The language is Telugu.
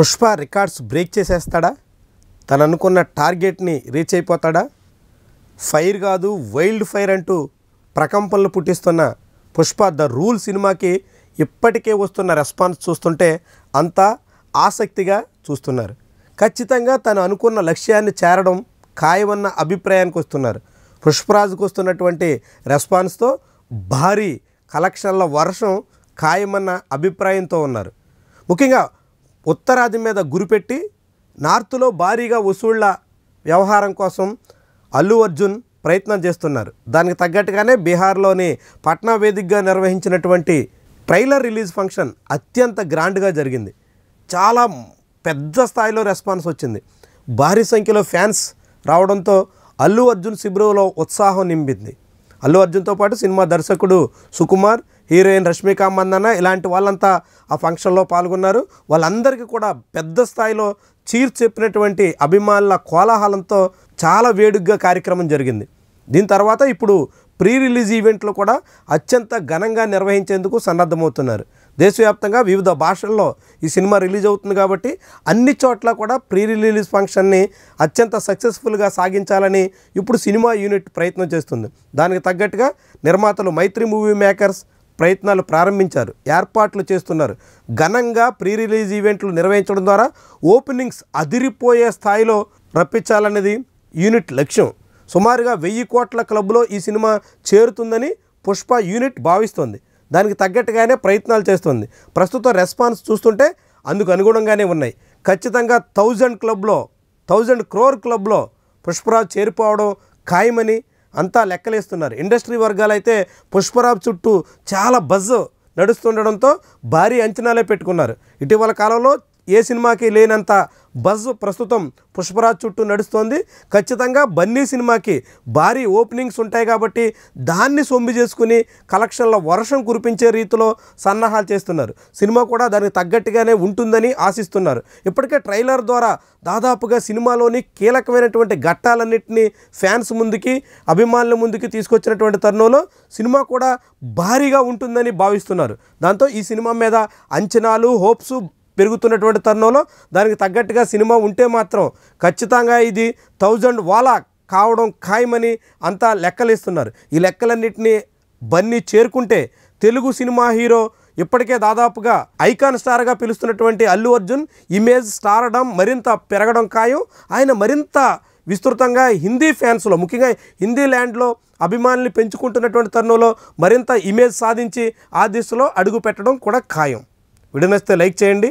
పుష్ప రికార్డ్స్ బ్రేక్ చేసేస్తాడా తను అనుకున్న టార్గెట్ని రీచ్ అయిపోతాడా ఫైర్ కాదు వైల్డ్ ఫైర్ అంటూ ప్రకంపనలు పుట్టిస్తున్న పుష్ప ద రూల్ సినిమాకి ఇప్పటికే వస్తున్న రెస్పాన్స్ చూస్తుంటే అంతా ఆసక్తిగా చూస్తున్నారు ఖచ్చితంగా తను అనుకున్న లక్ష్యాన్ని చేరడం ఖాయమన్న అభిప్రాయానికి వస్తున్నారు పుష్పరాజుకు వస్తున్నటువంటి రెస్పాన్స్తో భారీ కలెక్షన్ల వర్షం ఖాయమన్న అభిప్రాయంతో ఉన్నారు ముఖ్యంగా ఉత్తరాది మీద గురిపెట్టి నార్త్లో భారీగా వసూళ్ల వ్యవహారం కోసం అల్లు అర్జున్ ప్రయత్నం చేస్తున్నారు దానికి తగ్గట్టుగానే బీహార్లోని పట్నా వేదికగా నిర్వహించినటువంటి ట్రైలర్ రిలీజ్ ఫంక్షన్ అత్యంత గ్రాండ్గా జరిగింది చాలా పెద్ద స్థాయిలో రెస్పాన్స్ వచ్చింది భారీ సంఖ్యలో ఫ్యాన్స్ రావడంతో అల్లు అర్జున్ శిబిరంలో ఉత్సాహం నింపింది అల్లు అర్జున్తో పాటు సినిమా దర్శకుడు సుకుమార్ హీరోయిన్ రష్మిక మందన్న ఇలాంటి వాళ్ళంతా ఆ ఫంక్షన్లో పాల్గొన్నారు వాళ్ళందరికీ కూడా పెద్ద స్థాయిలో చీర్ చెప్పినటువంటి అభిమానుల కోలాహలంతో చాలా వేడుగ్గా కార్యక్రమం జరిగింది దీని తర్వాత ఇప్పుడు ప్రీ రిలీజ్ ఈవెంట్లు కూడా అత్యంత ఘనంగా నిర్వహించేందుకు సన్నద్ధమవుతున్నారు దేశవ్యాప్తంగా వివిధ భాషల్లో ఈ సినిమా రిలీజ్ అవుతుంది కాబట్టి అన్ని చోట్ల కూడా ప్రీ రిలీజ్ ఫంక్షన్ని అత్యంత సక్సెస్ఫుల్గా సాగించాలని ఇప్పుడు సినిమా యూనిట్ ప్రయత్నం చేస్తుంది దానికి తగ్గట్టుగా నిర్మాతలు మైత్రి మూవీ మేకర్స్ ప్రయత్నాలు ప్రారంభించారు ఏర్పాట్లు చేస్తున్నారు ఘనంగా ప్రీ రిలీజ్ ఈవెంట్లు నిర్వహించడం ద్వారా ఓపెనింగ్స్ అదిరిపోయే స్థాయిలో రప్పించాలనేది యూనిట్ లక్ష్యం సుమారుగా వెయ్యి కోట్ల క్లబ్లో ఈ సినిమా చేరుతుందని పుష్ప యూనిట్ భావిస్తోంది దానికి తగ్గట్టుగానే ప్రయత్నాలు చేస్తుంది ప్రస్తుతం రెస్పాన్స్ చూస్తుంటే అందుకు అనుగుణంగానే ఉన్నాయి ఖచ్చితంగా థౌజండ్ క్లబ్లో థౌజండ్ క్రోర్ క్లబ్లో పుష్పరాజ్ చేరిపోవడం ఖాయమని అంతా లెక్కలేస్తున్నారు ఇండస్ట్రీ వర్గాలైతే పుష్పరాబ్ చుట్టూ చాలా బజ్ నడుస్తుండడంతో భారీ అంచనాలే పెట్టుకున్నారు ఇటీవల కాలంలో ఏ సినిమాకి లేనంత బజ్ ప్రస్తుతం పుష్పరాజ్ చుట్టూ నడుస్తోంది ఖచ్చితంగా బన్నీ సినిమాకి భారీ ఓపెనింగ్స్ ఉంటాయి కాబట్టి దాన్ని సొమ్మి చేసుకుని కలెక్షన్ల వర్షం కురిపించే రీతిలో సన్నాహాలు చేస్తున్నారు సినిమా కూడా దానికి తగ్గట్టుగానే ఉంటుందని ఆశిస్తున్నారు ఇప్పటికే ట్రైలర్ ద్వారా దాదాపుగా సినిమాలోని కీలకమైనటువంటి ఘట్టాలన్నింటినీ ఫ్యాన్స్ ముందుకి అభిమానుల ముందుకి తీసుకొచ్చినటువంటి తరుణంలో సినిమా కూడా భారీగా ఉంటుందని భావిస్తున్నారు దాంతో ఈ సినిమా మీద అంచనాలు హోప్స్ పెరుగుతున్నటువంటి తరుణంలో దానికి తగ్గట్టుగా సినిమా ఉంటే మాత్రం ఖచ్చితంగా ఇది థౌజండ్ వాలా కావడం ఖాయమని అంతా లెక్కలేస్తున్నారు ఈ లెక్కలన్నింటినీ బన్నీ చేరుకుంటే తెలుగు సినిమా హీరో ఇప్పటికే దాదాపుగా ఐకాన్ స్టార్గా పిలుస్తున్నటువంటి అల్లు అర్జున్ ఇమేజ్ స్టారడం మరింత పెరగడం ఖాయం ఆయన మరింత విస్తృతంగా హిందీ ఫ్యాన్స్లో ముఖ్యంగా హిందీ ల్యాండ్లో అభిమానులు పెంచుకుంటున్నటువంటి తరుణంలో మరింత ఇమేజ్ సాధించి ఆ దిశలో అడుగు పెట్టడం కూడా ఖాయం వీడియో లైక్ చేయండి